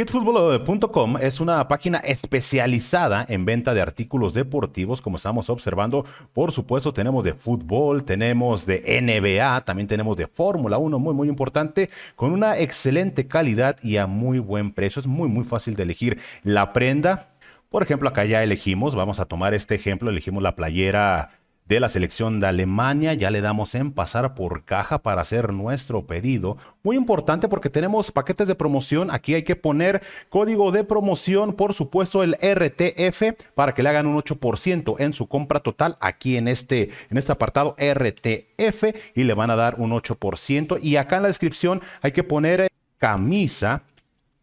Kitfutbol.com es una página especializada en venta de artículos deportivos, como estamos observando. Por supuesto, tenemos de fútbol, tenemos de NBA, también tenemos de Fórmula 1, muy, muy importante, con una excelente calidad y a muy buen precio. Es muy, muy fácil de elegir la prenda. Por ejemplo, acá ya elegimos, vamos a tomar este ejemplo, elegimos la playera de la selección de Alemania. Ya le damos en pasar por caja para hacer nuestro pedido. Muy importante porque tenemos paquetes de promoción. Aquí hay que poner código de promoción, por supuesto, el RTF para que le hagan un 8% en su compra total aquí en este, en este apartado RTF y le van a dar un 8%. Y acá en la descripción hay que poner eh, camisa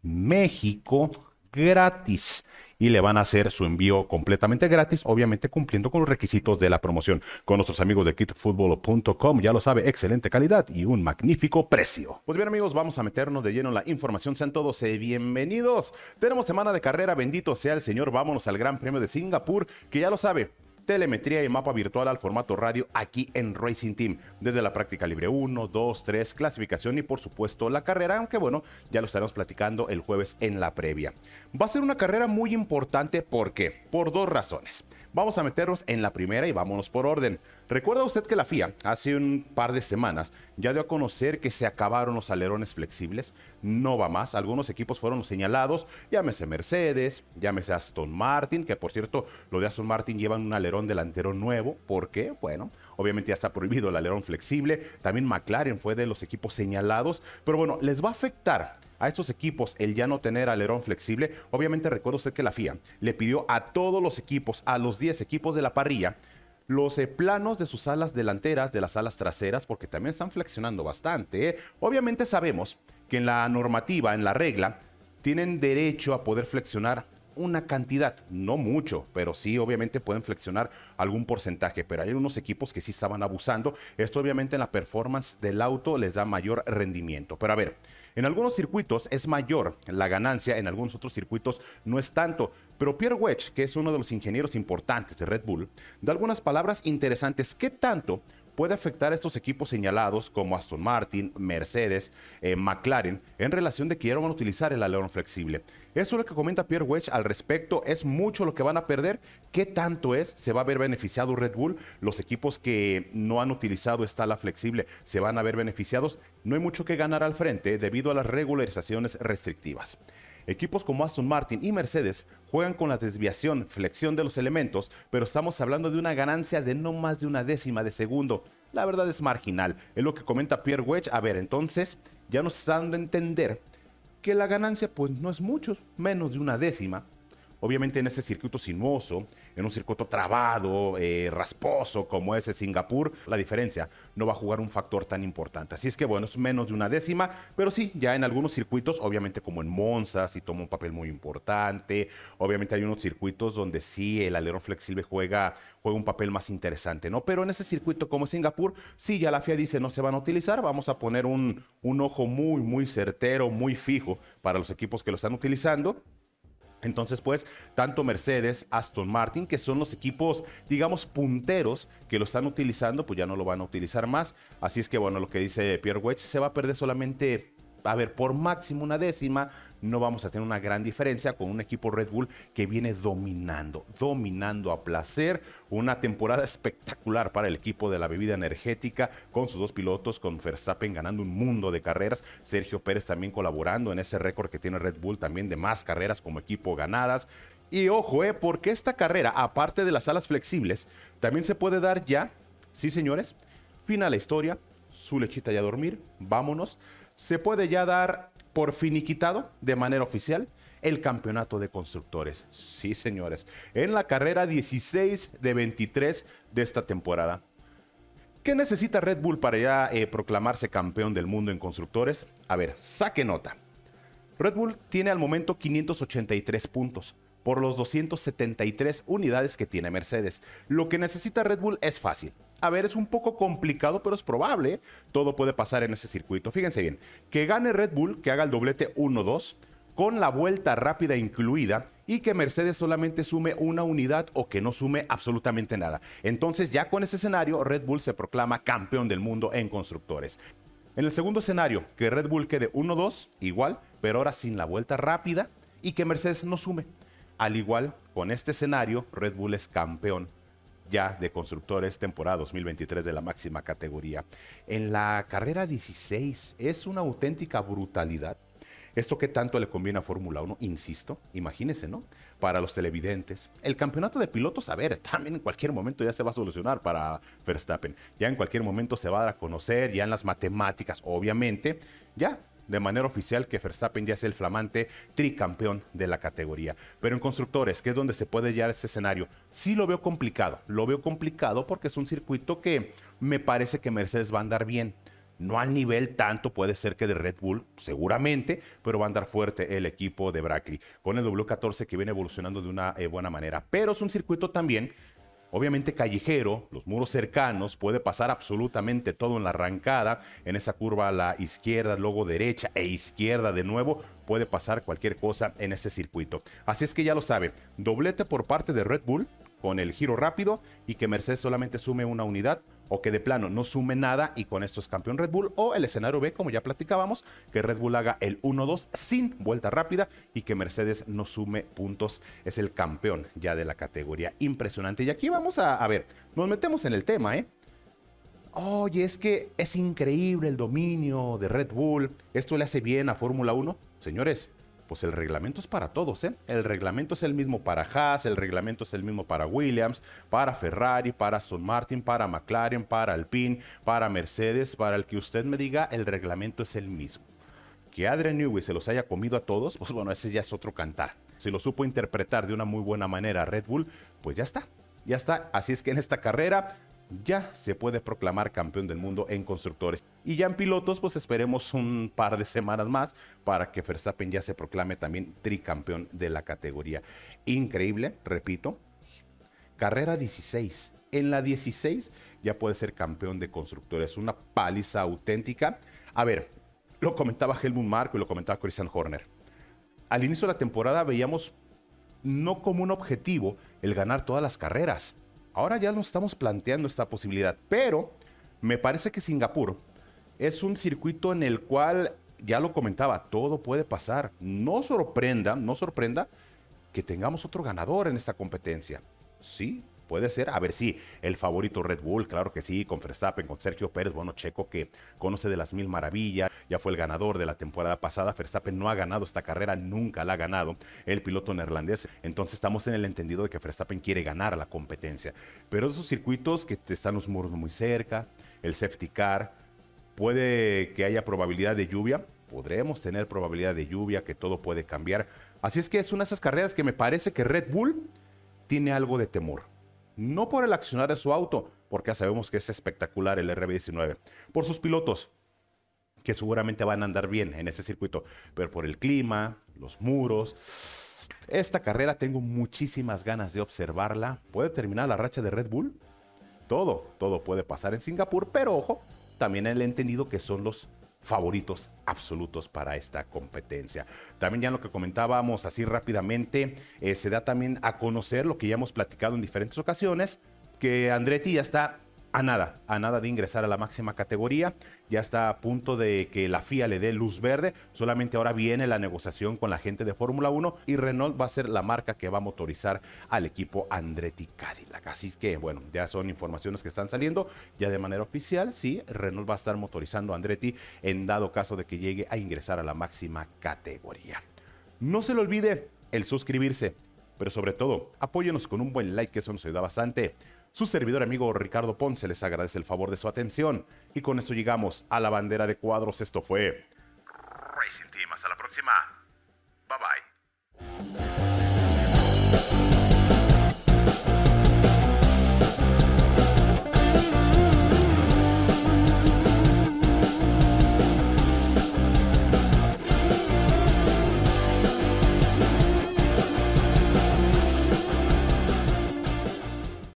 México gratis y le van a hacer su envío completamente gratis, obviamente cumpliendo con los requisitos de la promoción. Con nuestros amigos de kitfutbol.com, ya lo sabe, excelente calidad y un magnífico precio. Pues bien amigos, vamos a meternos de lleno en la información. Sean todos eh, bienvenidos. Tenemos semana de carrera, bendito sea el Señor. Vámonos al Gran Premio de Singapur, que ya lo sabe, telemetría y mapa virtual al formato radio aquí en Racing Team, desde la práctica libre 1, 2, 3, clasificación y por supuesto la carrera, aunque bueno, ya lo estaremos platicando el jueves en la previa. Va a ser una carrera muy importante porque, por dos razones. Vamos a meternos en la primera y vámonos por orden. Recuerda usted que la FIA hace un par de semanas ya dio a conocer que se acabaron los alerones flexibles, no va más, algunos equipos fueron señalados, llámese Mercedes, llámese Aston Martin, que por cierto lo de Aston Martin llevan un alerón delantero nuevo. porque Bueno, obviamente ya está prohibido el alerón flexible. También McLaren fue de los equipos señalados. Pero bueno, les va a afectar a estos equipos el ya no tener alerón flexible. Obviamente recuerdo usted que la FIA le pidió a todos los equipos, a los 10 equipos de la parrilla, los eh, planos de sus alas delanteras, de las alas traseras, porque también están flexionando bastante. ¿eh? Obviamente sabemos que en la normativa, en la regla, tienen derecho a poder flexionar una cantidad, no mucho, pero sí obviamente pueden flexionar algún porcentaje, pero hay unos equipos que sí estaban abusando. Esto obviamente en la performance del auto les da mayor rendimiento. Pero a ver, en algunos circuitos es mayor la ganancia, en algunos otros circuitos no es tanto. Pero Pierre Wedge, que es uno de los ingenieros importantes de Red Bull, da algunas palabras interesantes. ¿Qué tanto puede afectar a estos equipos señalados como Aston Martin, Mercedes, eh, McLaren, en relación de que van a utilizar el alerón flexible. Eso es lo que comenta Pierre Wedge al respecto. Es mucho lo que van a perder. ¿Qué tanto es? ¿Se va a ver beneficiado Red Bull? Los equipos que no han utilizado esta ala flexible se van a ver beneficiados. No hay mucho que ganar al frente debido a las regularizaciones restrictivas. Equipos como Aston Martin y Mercedes juegan con la desviación, flexión de los elementos, pero estamos hablando de una ganancia de no más de una décima de segundo. La verdad es marginal, es lo que comenta Pierre Wedge. A ver, entonces ya nos está dando a entender que la ganancia pues no es mucho, menos de una décima obviamente en ese circuito sinuoso, en un circuito trabado, eh, rasposo como es Singapur, la diferencia no va a jugar un factor tan importante. Así es que bueno, es menos de una décima, pero sí, ya en algunos circuitos, obviamente como en Monza, sí toma un papel muy importante. Obviamente hay unos circuitos donde sí el alerón flexible juega, juega un papel más interesante, ¿no? Pero en ese circuito como Singapur, sí, ya la FIA dice no se van a utilizar, vamos a poner un, un ojo muy, muy certero, muy fijo para los equipos que lo están utilizando entonces, pues, tanto Mercedes, Aston Martin, que son los equipos, digamos, punteros que lo están utilizando, pues ya no lo van a utilizar más. Así es que, bueno, lo que dice Pierre Wedge, se va a perder solamente a ver, por máximo una décima, no vamos a tener una gran diferencia con un equipo Red Bull que viene dominando, dominando a placer. Una temporada espectacular para el equipo de la bebida energética, con sus dos pilotos, con Verstappen ganando un mundo de carreras, Sergio Pérez también colaborando en ese récord que tiene Red Bull también de más carreras como equipo ganadas. Y ojo, eh, porque esta carrera, aparte de las alas flexibles, también se puede dar ya, sí señores, fin a la historia, su lechita ya a dormir, vámonos se puede ya dar por finiquitado de manera oficial el campeonato de constructores. Sí, señores, en la carrera 16 de 23 de esta temporada. ¿Qué necesita Red Bull para ya eh, proclamarse campeón del mundo en constructores? A ver, saque nota. Red Bull tiene al momento 583 puntos por los 273 unidades que tiene Mercedes. Lo que necesita Red Bull es fácil. A ver, es un poco complicado, pero es probable. Todo puede pasar en ese circuito. Fíjense bien, que gane Red Bull, que haga el doblete 1-2 con la vuelta rápida incluida y que Mercedes solamente sume una unidad o que no sume absolutamente nada. Entonces ya con ese escenario Red Bull se proclama campeón del mundo en constructores. En el segundo escenario, que Red Bull quede 1-2, igual, pero ahora sin la vuelta rápida y que Mercedes no sume. Al igual, con este escenario, Red Bull es campeón ya de constructores temporada 2023 de la máxima categoría. En la carrera 16 es una auténtica brutalidad. Esto que tanto le conviene a Fórmula 1, insisto, imagínense, ¿no? Para los televidentes. El campeonato de pilotos, a ver, también en cualquier momento ya se va a solucionar para Verstappen. Ya en cualquier momento se va a dar a conocer, ya en las matemáticas, obviamente, ya de manera oficial que Verstappen ya es el flamante tricampeón de la categoría. Pero en constructores, que es donde se puede llegar ese escenario, sí lo veo complicado. Lo veo complicado porque es un circuito que me parece que Mercedes va a andar bien no al nivel tanto puede ser que de Red Bull, seguramente, pero va a andar fuerte el equipo de Brackley con el W14 que viene evolucionando de una eh, buena manera. Pero es un circuito también obviamente callejero, los muros cercanos, puede pasar absolutamente todo en la arrancada, en esa curva a la izquierda, luego derecha e izquierda de nuevo, puede pasar cualquier cosa en ese circuito. Así es que ya lo sabe, doblete por parte de Red Bull, con el giro rápido y que Mercedes solamente sume una unidad o que de plano no sume nada y con esto es campeón Red Bull o el escenario B, como ya platicábamos, que Red Bull haga el 1-2 sin vuelta rápida y que Mercedes no sume puntos, es el campeón ya de la categoría. Impresionante. Y aquí vamos a, ver, nos metemos en el tema, ¿eh? Oye, es que es increíble el dominio de Red Bull, esto le hace bien a Fórmula 1. Señores, pues el reglamento es para todos, ¿eh? El reglamento es el mismo para Haas, el reglamento es el mismo para Williams, para Ferrari, para Aston Martin, para McLaren, para Alpine, para Mercedes, para el que usted me diga, el reglamento es el mismo. Que Adrian Newey se los haya comido a todos, pues bueno, ese ya es otro cantar. Si lo supo interpretar de una muy buena manera Red Bull, pues ya está. Ya está, así es que en esta carrera ya se puede proclamar campeón del mundo en constructores. Y ya en pilotos, pues esperemos un par de semanas más para que Verstappen ya se proclame también tricampeón de la categoría. Increíble, repito. Carrera 16. En la 16 ya puede ser campeón de constructores. Una paliza auténtica. A ver, lo comentaba Helmut Marco y lo comentaba Christian Horner. Al inicio de la temporada veíamos no como un objetivo el ganar todas las carreras Ahora ya nos estamos planteando esta posibilidad, pero me parece que Singapur es un circuito en el cual, ya lo comentaba, todo puede pasar. No sorprenda, no sorprenda que tengamos otro ganador en esta competencia. Sí, puede ser, a ver si el favorito Red Bull, claro que sí, con Verstappen, con Sergio Pérez, bueno, Checo que conoce de las mil maravillas, ya fue el ganador de la temporada pasada, Verstappen no ha ganado esta carrera, nunca la ha ganado el piloto neerlandés, entonces estamos en el entendido de que Verstappen quiere ganar la competencia, pero esos circuitos que están los muros muy cerca, el safety car, puede que haya probabilidad de lluvia, podremos tener probabilidad de lluvia, que todo puede cambiar, así es que es una de esas carreras que me parece que Red Bull tiene algo de temor no por el accionar de su auto, porque ya sabemos que es espectacular el RB19, por sus pilotos, que seguramente van a andar bien en ese circuito, pero por el clima, los muros. Esta carrera tengo muchísimas ganas de observarla. ¿Puede terminar la racha de Red Bull? Todo, todo puede pasar en Singapur, pero ojo, también el entendido que son los favoritos absolutos para esta competencia. También ya lo que comentábamos así rápidamente, eh, se da también a conocer lo que ya hemos platicado en diferentes ocasiones, que Andretti ya está a nada, a nada de ingresar a la máxima categoría. Ya está a punto de que la FIA le dé luz verde. Solamente ahora viene la negociación con la gente de Fórmula 1 y Renault va a ser la marca que va a motorizar al equipo Andretti Cadillac. Así que, bueno, ya son informaciones que están saliendo. Ya de manera oficial, sí, Renault va a estar motorizando a Andretti en dado caso de que llegue a ingresar a la máxima categoría. No se le olvide el suscribirse, pero sobre todo, apóyenos con un buen like que eso nos ayuda bastante. Su servidor amigo Ricardo Ponce les agradece el favor de su atención. Y con esto llegamos a la bandera de cuadros. Esto fue Racing Team. Hasta la próxima.